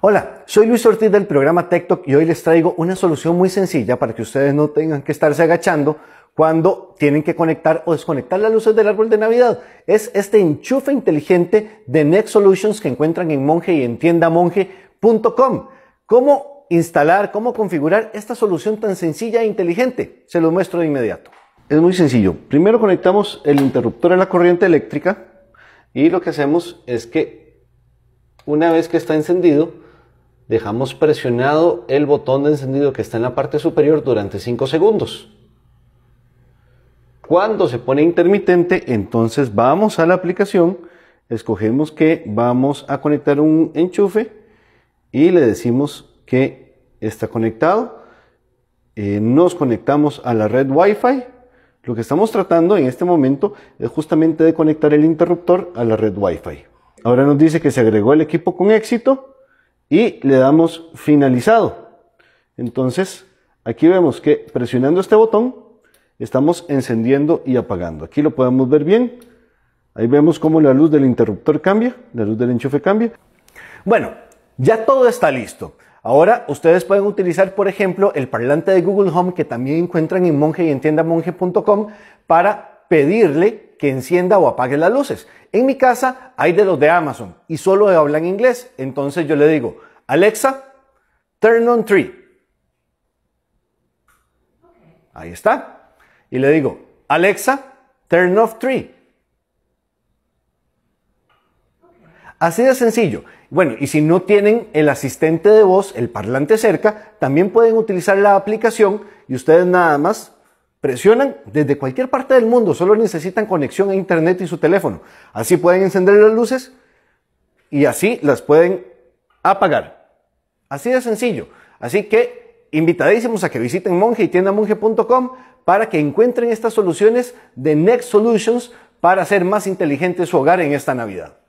Hola, soy Luis Ortiz del programa Talk y hoy les traigo una solución muy sencilla para que ustedes no tengan que estarse agachando cuando tienen que conectar o desconectar las luces del árbol de Navidad. Es este enchufe inteligente de Next Solutions que encuentran en Monje y en tiendamonje.com. ¿Cómo instalar, cómo configurar esta solución tan sencilla e inteligente? Se lo muestro de inmediato. Es muy sencillo. Primero conectamos el interruptor a la corriente eléctrica y lo que hacemos es que una vez que está encendido, dejamos presionado el botón de encendido que está en la parte superior durante 5 segundos. Cuando se pone intermitente, entonces vamos a la aplicación, escogemos que vamos a conectar un enchufe y le decimos que está conectado. Eh, nos conectamos a la red Wi-Fi. Lo que estamos tratando en este momento es justamente de conectar el interruptor a la red Wi-Fi. Ahora nos dice que se agregó el equipo con éxito y le damos finalizado. Entonces, aquí vemos que presionando este botón, estamos encendiendo y apagando. Aquí lo podemos ver bien. Ahí vemos cómo la luz del interruptor cambia, la luz del enchufe cambia. Bueno, ya todo está listo. Ahora ustedes pueden utilizar, por ejemplo, el parlante de Google Home que también encuentran en monje y para pedirle que encienda o apague las luces. En mi casa hay de los de Amazon y solo hablan inglés. Entonces yo le digo, Alexa, turn on tree. Ahí está. Y le digo, Alexa, turn off tree. Así de sencillo. Bueno, y si no tienen el asistente de voz, el parlante cerca, también pueden utilizar la aplicación y ustedes nada más Presionan desde cualquier parte del mundo, solo necesitan conexión a internet y su teléfono. Así pueden encender las luces y así las pueden apagar. Así de sencillo. Así que invitadísimos a que visiten monje y tiendamonje.com para que encuentren estas soluciones de Next Solutions para hacer más inteligente su hogar en esta Navidad.